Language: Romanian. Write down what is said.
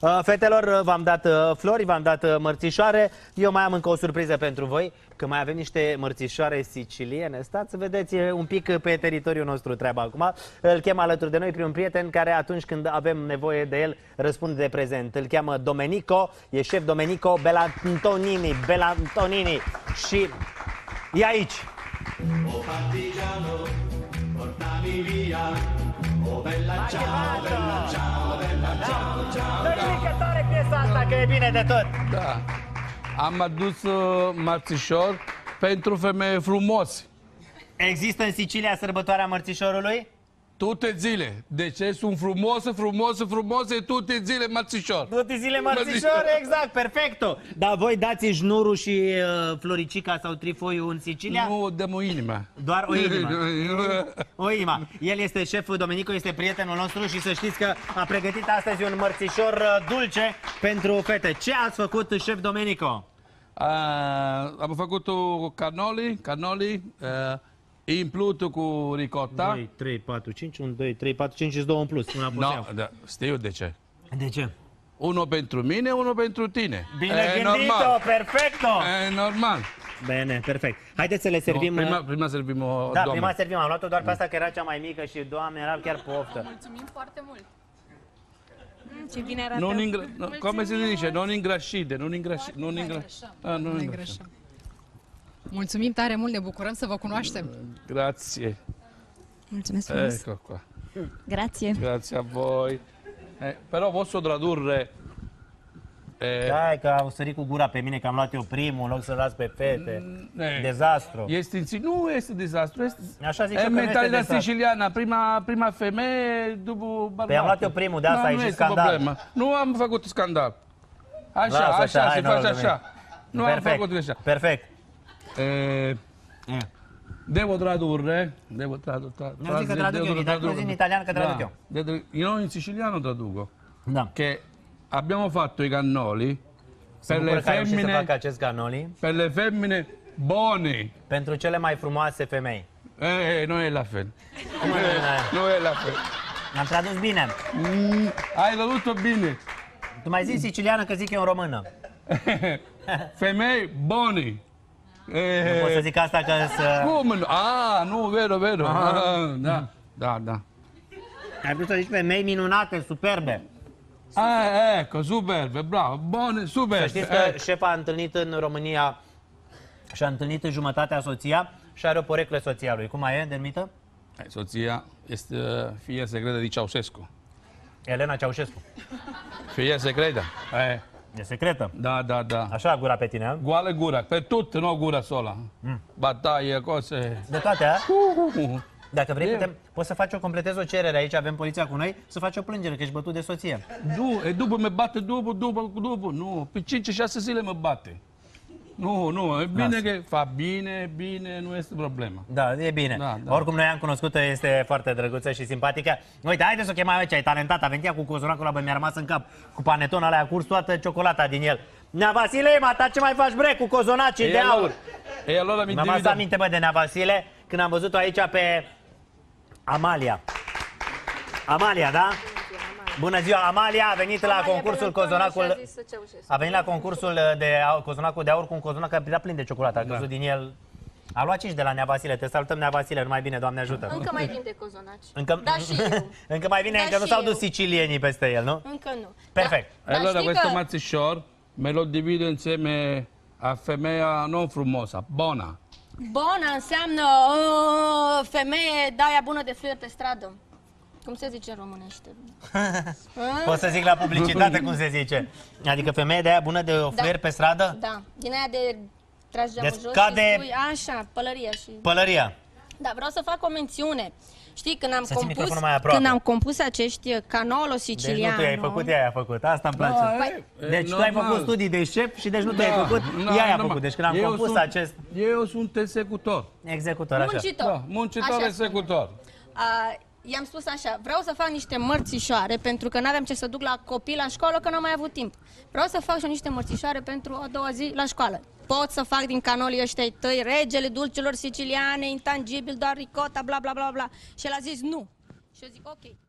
Uh, fetelor, uh, v-am dat uh, flori, v-am dat mărțișoare. Eu mai am încă o surpriză pentru voi, că mai avem niște mărțișoare siciliene. Stați să vedeți un pic pe teritoriul nostru treaba acum. Îl chem alături de noi pe un prieten care atunci când avem nevoie de el răspunde de prezent. Îl cheamă Domenico, e șef Domenico Belantonini. Belantonini. Și e aici. O partigiano, portami via, o bella ciao, bella ciao, bella ciao, ciao. Lasă asta că e bine de tot. Da. Am adus uh, mărțișor pentru femeie frumos. Există în Sicilia sărbătoarea mărțișorului? Tute zile. De ce? Sunt frumoase, frumoase, frumoase, tute zile, mărțișor. Tute zile, mărțișor, exact, perfecto. Dar voi dați jnurul și uh, floricica sau trifoiul în Sicilia? Nu, dăm o inimă. Doar o inimă. o inimă. El este șeful, Domenico este prietenul nostru și să știți că a pregătit astăzi un mărțișor uh, dulce pentru fete. Ce ați făcut, șef Domenico? Uh, am făcut canoli, canoli, uh, Implutul cu ricotta. 2, 3, 4, 5, 1, 2, 3, 4, 5 și 2 în plus. Una no, da, știu de ce. De ce? Unul pentru mine, unul pentru tine. Bine e gândit normal. perfecto! E normal. Bine, perfect. Haideți să le servim... No, prima, uh, prima servim o Da, doamnă. prima servim. Am luat-o doar pe da. asta că era cea mai mică și, doamne, era chiar poftă. Mulțumim foarte mult. Mm, ce bine arată. Non ingra... Mulțumim. Come si Non ingrașide. non ingrașide. Non ingrașide. Ah, non ingrașide. Mulțumim tare mult, ne bucurăm să vă cunoaștem. Grație. Mulțumesc frumos. Ecco qua. Grazie. Grazie a voi. Eh, però posso tradurre E... Dai, că au sărit cu gura pe mine că am luat eu primul în loc să-l las pe fete. Eh, Dezastru. Este, nu este dezastru. Este... Așa zic e că mentalitatea este siciliană. Prima, prima femeie după Păi am luat eu primul, de asta da, e și scandal. Problemă. Nu am făcut scandal. Așa, așa, așa, se face așa. Nu Perfect. am făcut greșeală. Perfect. E, e. Devo tradurre, devo tradurre. Tra, tra, dico traduco devo, io, tradurre. così in italiano che traduco da, io. Io in siciliano traduco. Da. Che abbiamo fatto i cannoli per le, femmine, cannoli. per le femmine buone. Pentru cele mai frumoase femei. E, nu e la fel. Nu, nu, nu e la fel. Am tradus bine. Mm, ai tradus-o bine. Tu mai zici siciliană că zic eu în română. femei bune. Nu pot să zic asta că să... Cum? A, nu, vero, vero. Aha. Da, da, da. da. Ai putut să zici femei minunate, superbe. e, că superbe, bravo, bune, superbe. Să știți că e. șefa a întâlnit în România și-a întâlnit în jumătatea soția și are o poreclă soția lui. Cum mai e, denumită? Soția este fie secretă de Ceaușescu. Elena Ceaușescu. Fie secretă. E. E secretă. Da, da, da. Așa, gura pe tine. Goală gura. Pe tot, nu gura sola. Mm. Bataie, cose. De toate, a? Dacă vrei, putem, poți să faci o, completez o cerere aici, avem poliția cu noi, să faci o plângere, că ești bătut de soție. Du, e dublu, me bate dublu, dublu, dublu, nu, pe 5-6 zile mă bate. Nu, nu, e bine Asta. că fa bine, bine, nu este problema. Da, e bine. Da, da. Oricum, noi am cunoscut-o, este foarte drăguță și simpatică. Uite, haideți să o chemăm aici, e talentat, a venit cu cozonacul ăla, bă, mi-a rămas în cap, cu panetonul ăla, a curs toată ciocolata din el. Nea Vasile, ta ce mai faci, bre, cu cozonacii e de aur? E lor, mi am adus aminte, bă, de Nea Vasile, când am văzut-o aici pe Amalia. Amalia, da? Bună ziua, Amalia a venit Amalia la concursul Cozonacul. A venit la concursul de Cozonacul de aur cu un cozonac care a plin de ciocolată, a da. căzut da. din el. A luat cinci de la Nea Vasile. Te salutăm, Nea Vasile. Numai bine, Doamne ajută. Încă mai vin de cozonaci. Încă, da, și eu. încă mai vine, da, încă nu s-au dus sicilienii peste el, nu? Încă nu. Da. Perfect. Da, allora, questo că... mazzișor me lo divido înseme a femeia non frumosa, bona. Bona înseamnă o oh, femeie de aia bună de flirt pe stradă. Cum se zice în românește? o să zic la publicitate cum se zice. Adică femeia de aia bună de ofer da. pe stradă? Da. Din aia de tragi geamul deci, jos cade... și spui, așa, pălăria și... Pălăria. Da, vreau să fac o mențiune. Știi, când am, compus, când am compus acești uh, canolo siciliano... Deci nu tu ai făcut, ea i-a făcut. Asta îmi place. No, păi- eh, Deci tu ai făcut studii de șef și deci nu da, tu ai făcut, no, ea i-a făcut. Deci când am eu compus sunt, acest... Eu sunt executor. Executor, așa. Muncitor. Da, muncitor, așa executor. Spune i-am spus așa, vreau să fac niște mărțișoare pentru că n-aveam ce să duc la copii la școală, că n-am mai avut timp. Vreau să fac și niște mărțișoare pentru a doua zi la școală. Pot să fac din canolii ăștia tăi regele dulcilor siciliane, intangibil, doar ricota, bla bla bla bla. Și el a zis nu. Și eu zic ok.